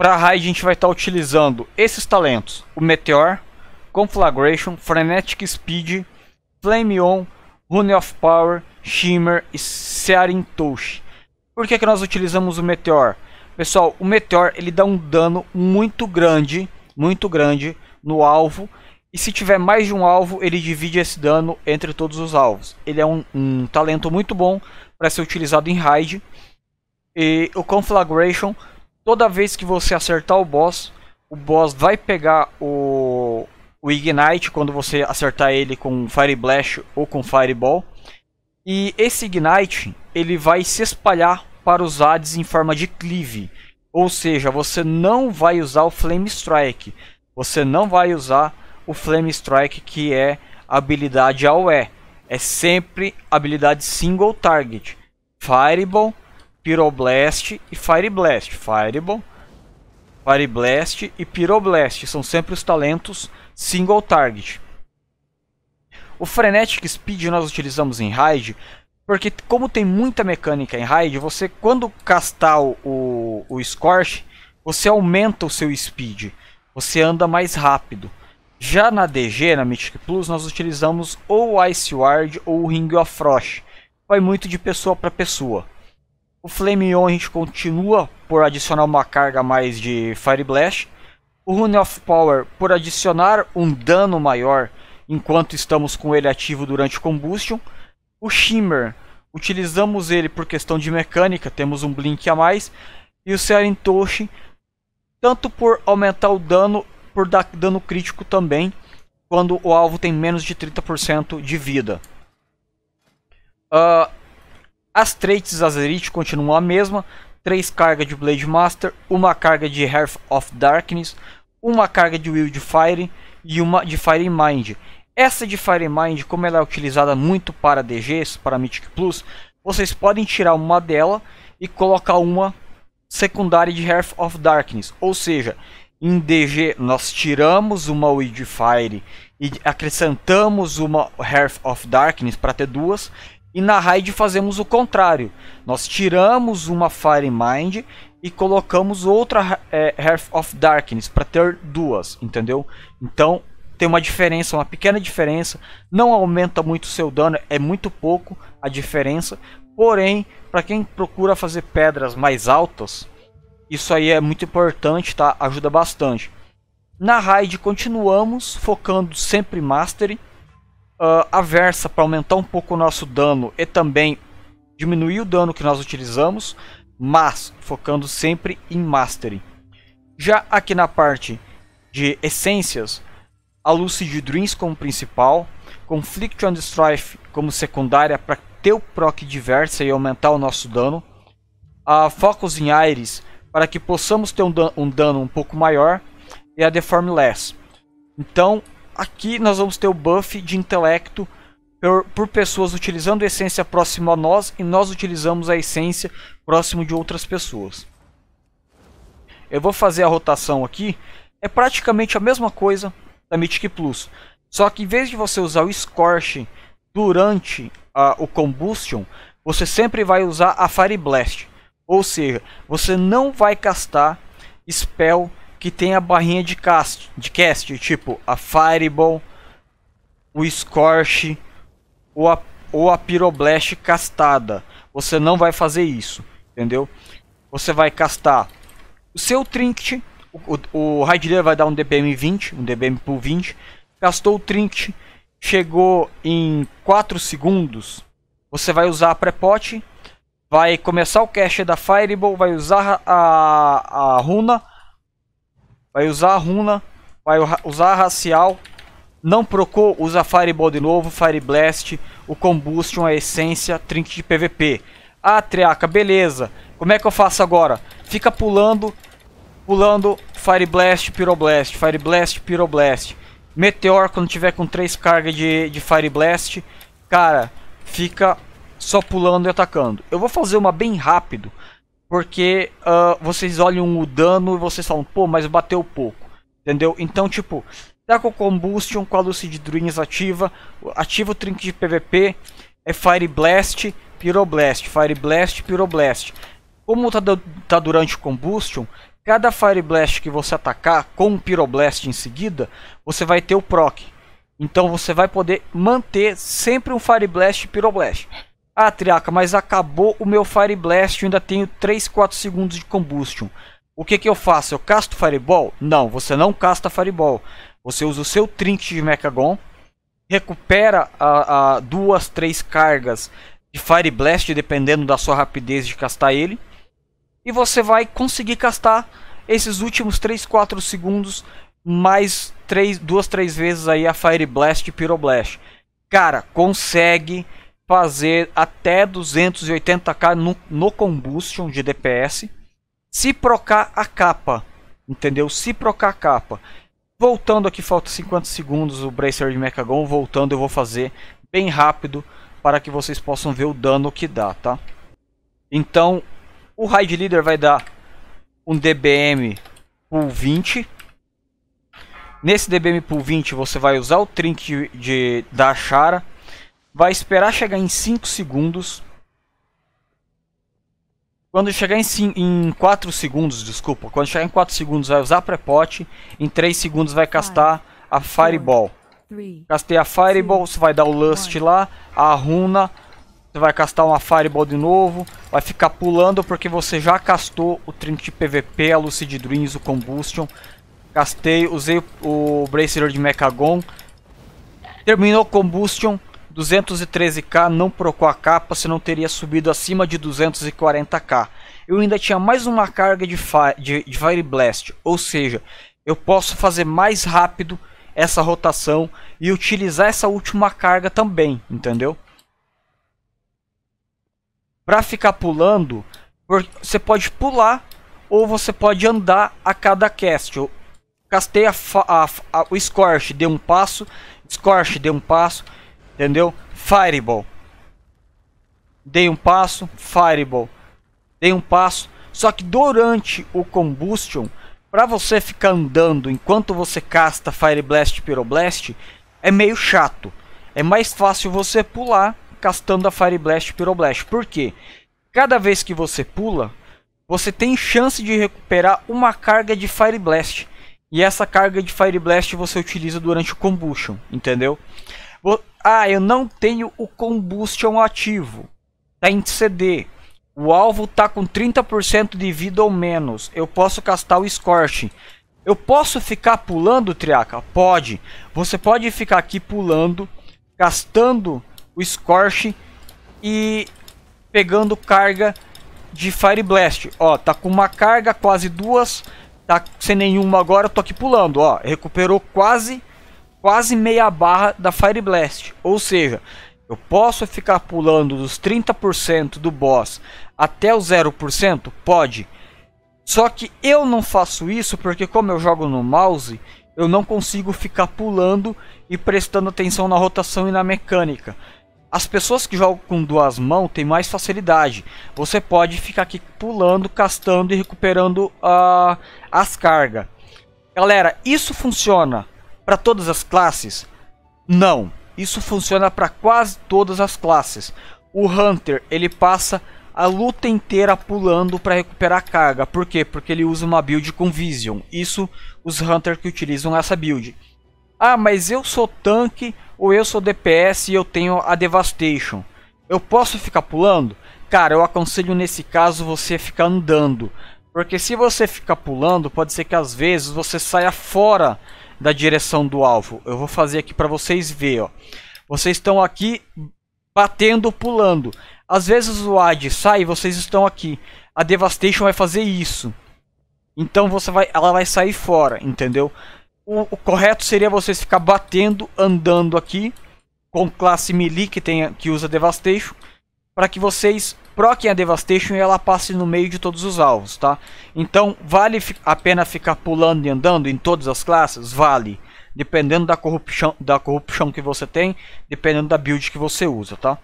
Para raid a gente vai estar tá utilizando esses talentos: o Meteor, Conflagration, Frenetic Speed, Flame On, Rune of Power, Shimmer e Searing Touch. Por que, que nós utilizamos o Meteor? Pessoal, o Meteor ele dá um dano muito grande, muito grande no alvo. E se tiver mais de um alvo, ele divide esse dano entre todos os alvos. Ele é um, um talento muito bom para ser utilizado em raid. E o Conflagration Toda vez que você acertar o boss, o boss vai pegar o, o Ignite quando você acertar ele com Fire Blast ou com Fireball. E esse Ignite ele vai se espalhar para os Hades em forma de cleave. Ou seja, você não vai usar o Flame Strike. Você não vai usar o Flame Strike que é a habilidade AOE. É sempre habilidade single target. Fireball Pyroblast e Fireblast. Fireball, Fireblast e Pyroblast são sempre os talentos single target. O Frenetic Speed nós utilizamos em raid, porque como tem muita mecânica em raid, você quando castar o, o, o Scorch, você aumenta o seu speed, você anda mais rápido. Já na DG, na Mythic Plus, nós utilizamos ou Ice Ward ou Ring of Frost. Vai muito de pessoa para pessoa. O Flameion a gente continua por adicionar uma carga mais de Fire Blast. O Rune of Power por adicionar um dano maior enquanto estamos com ele ativo durante o Combustion. O Shimmer, utilizamos ele por questão de mecânica, temos um Blink a mais. E o Searing tanto por aumentar o dano, por dar dano crítico também, quando o alvo tem menos de 30% de vida. Uh, as traits Azerite continuam a mesma, 3 cargas de Blade Master, uma carga de Hearth of Darkness, uma carga de Will de Fire e uma de Fire Mind. Essa de Fire Mind, como ela é utilizada muito para DGs, para Mythic Plus, vocês podem tirar uma dela e colocar uma secundária de Hearth of Darkness. Ou seja, em DG nós tiramos uma Will de Fire e acrescentamos uma Hearth of Darkness para ter duas. E na raid fazemos o contrário. Nós tiramos uma Fire Mind e colocamos outra é, Hearth of Darkness para ter duas, entendeu? Então tem uma diferença, uma pequena diferença. Não aumenta muito o seu dano, é muito pouco a diferença. Porém, para quem procura fazer pedras mais altas, isso aí é muito importante, tá? Ajuda bastante. Na raid continuamos focando sempre mastery uh, aversa para aumentar um pouco o nosso dano e também diminuir o dano que nós utilizamos, mas focando sempre em Mastery. Já aqui na parte de essências, a Lucid Dreams como principal, Conflict and Strife como secundária para ter o proc diversa e aumentar o nosso dano, a Focus em Aires para que possamos ter um dano um, dano um pouco maior e a Deform Less. Então, Aqui nós vamos ter o buff de intelecto por, por, pessoas utilizando a essência próximo a nós e nós utilizamos a essência próximo de outras pessoas. Eu vou fazer a rotação aqui, é praticamente a mesma coisa da Mythic Plus, só que em vez de você usar o Scorch durante a, o Combustion, você sempre vai usar a Fire Blast, ou seja, você não vai castar Spell que tem a barrinha de cast, de cast tipo a Fireball, o Scorch ou a, ou a Pyroblast castada. Você não vai fazer isso, entendeu? Você vai castar o seu Trinket, o, o vai dar um DPM 20, um DPM por 20, gastou o Trinket, chegou em 4 segundos, você vai usar a Prepot, vai começar o cache da Fireball, vai usar a, a runa, Vai usar a runa. Vai usar a racial. Não procou, usa Fireball de novo, Fire Blast, o Combustion, a Essência, Trinket de PVP. Ah, Triaca, beleza. Como é que eu faço agora? Fica pulando, pulando Fire Blast, Pyroblast, Fire Blast, Pyroblast. Meteor, quando tiver com 3 cargas de, de Fire Blast, cara, fica só pulando e atacando. Eu vou fazer uma bem rápido, porque uh, vocês olham o dano e vocês falam, pô, mas bateu pouco. Entendeu? Então, tipo, tá com Combustion com a Lucid Dreams ativa, ativa o trinque de PVP, é Fire Blast, Pyroblast, Fire Blast, Pyroblast. Como tá, tá durante o Combustion, cada Fire Blast que você atacar com o Pyroblast em seguida, você vai ter o proc. Então você vai poder manter sempre um Fire Blast e Pyroblast. Ah, Triaca, mas acabou o meu Fire Blast, eu ainda tenho 3, 4 segundos de combustion. O que, que eu faço? Eu casto Fireball? Não, você não casta Fireball. Você usa o seu Trinket de Mechagon, recupera a, a, duas, três cargas de Fire Blast, dependendo da sua rapidez de castar ele. E você vai conseguir castar esses últimos 3, 4 segundos, mais 3, 2, 3 vezes aí a Fire Blast e Pyroblast. Cara, consegue fazer até 280k no, no combustion de DPS, se procar a capa, entendeu? Se procar a capa. Voltando aqui, falta 50 segundos o Bracer de Mechagon, voltando eu vou fazer bem rápido para que vocês possam ver o dano que dá, tá? Então, o Raid Leader vai dar um DBM pool 20. Nesse DBM pool 20 você vai usar o Trink de, de, da Chara vai esperar chegar em 5 segundos. Quando chegar em, 4 segundos, desculpa, quando chegar em 4 segundos vai usar prepote, em 3 segundos vai castar a Fireball. Castei a Fireball, você vai dar o Lust lá, a runa, você vai castar uma Fireball de novo, vai ficar pulando porque você já castou o Trinity PVP, a Lucid Dreams, o Combustion. Castei, usei o Bracer de Mechagon. Terminou o Combustion, 213k não procou a capa, senão teria subido acima de 240k. Eu ainda tinha mais uma carga de, de, de Fire Blast, ou seja, eu posso fazer mais rápido essa rotação e utilizar essa última carga também, entendeu? Para ficar pulando, você pode pular ou você pode andar a cada cast. Eu castei a, a, a, o Scorch, deu um passo, Scorch, deu um passo, Entendeu? Fireball. Dei um passo, Fireball. Dei um passo. Só que durante o Combustion, para você ficar andando enquanto você casta Fire Blast Pyroblast, é meio chato. É mais fácil você pular castando a Fire Blast Pyroblast. Por quê? Cada vez que você pula, você tem chance de recuperar uma carga de Fire Blast. E essa carga de Fire Blast você utiliza durante o Combustion, entendeu? Ah, eu não tenho o combustion ativo. Tá em CD. O alvo tá com 30% de vida ou menos. Eu posso castar o Scorch. Eu posso ficar pulando, Triaca? Pode. Você pode ficar aqui pulando, gastando o Scorch e pegando carga de Fire Blast. Ó, tá com uma carga, quase duas. Tá sem nenhuma agora, eu tô aqui pulando, ó. Recuperou quase quase meia barra da Fire Blast. Ou seja, eu posso ficar pulando dos 30% do boss até o 0%? Pode. Só que eu não faço isso porque como eu jogo no mouse, eu não consigo ficar pulando e prestando atenção na rotação e na mecânica. As pessoas que jogam com duas mãos têm mais facilidade. Você pode ficar aqui pulando, castando e recuperando uh, as cargas. Galera, isso funciona para todas as classes? Não, isso funciona para quase todas as classes. O Hunter, ele passa a luta inteira pulando para recuperar carga. Por quê? Porque ele usa uma build com Vision. Isso os Hunter que utilizam essa build. Ah, mas eu sou tanque ou eu sou DPS e eu tenho a Devastation. Eu posso ficar pulando? Cara, eu aconselho nesse caso você ficar andando. Porque se você ficar pulando, pode ser que às vezes você saia fora da direção do alvo. Eu vou fazer aqui para vocês verem. Ó. Vocês estão aqui batendo, pulando. Às vezes o AD sai vocês estão aqui. A Devastation vai fazer isso. Então você vai, ela vai sair fora, entendeu? O, o correto seria vocês ficar batendo, andando aqui. Com classe melee que, tem, que usa Devastation para que vocês proquem a Devastation e ela passe no meio de todos os alvos, tá? Então, vale a pena ficar pulando e andando em todas as classes? Vale. Dependendo da corrupção, da corrupção que você tem, dependendo da build que você usa, tá?